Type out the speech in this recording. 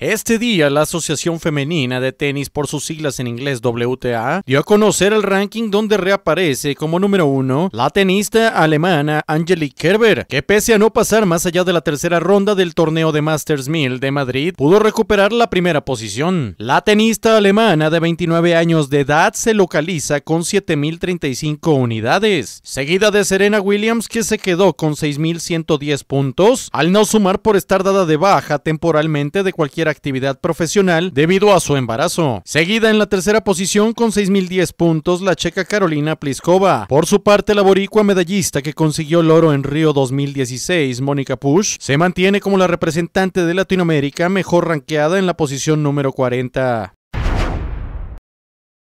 Este día, la Asociación Femenina de Tenis, por sus siglas en inglés WTA, dio a conocer el ranking donde reaparece como número uno la tenista alemana Angelique Kerber, que pese a no pasar más allá de la tercera ronda del torneo de Masters 1000 de Madrid, pudo recuperar la primera posición. La tenista alemana de 29 años de edad se localiza con 7.035 unidades, seguida de Serena Williams que se quedó con 6.110 puntos, al no sumar por estar dada de baja temporalmente de cualquier actividad profesional debido a su embarazo. Seguida en la tercera posición con 6.010 puntos la checa Carolina Pliskova. Por su parte, la boricua medallista que consiguió el oro en Río 2016, Mónica Push, se mantiene como la representante de Latinoamérica mejor ranqueada en la posición número 40.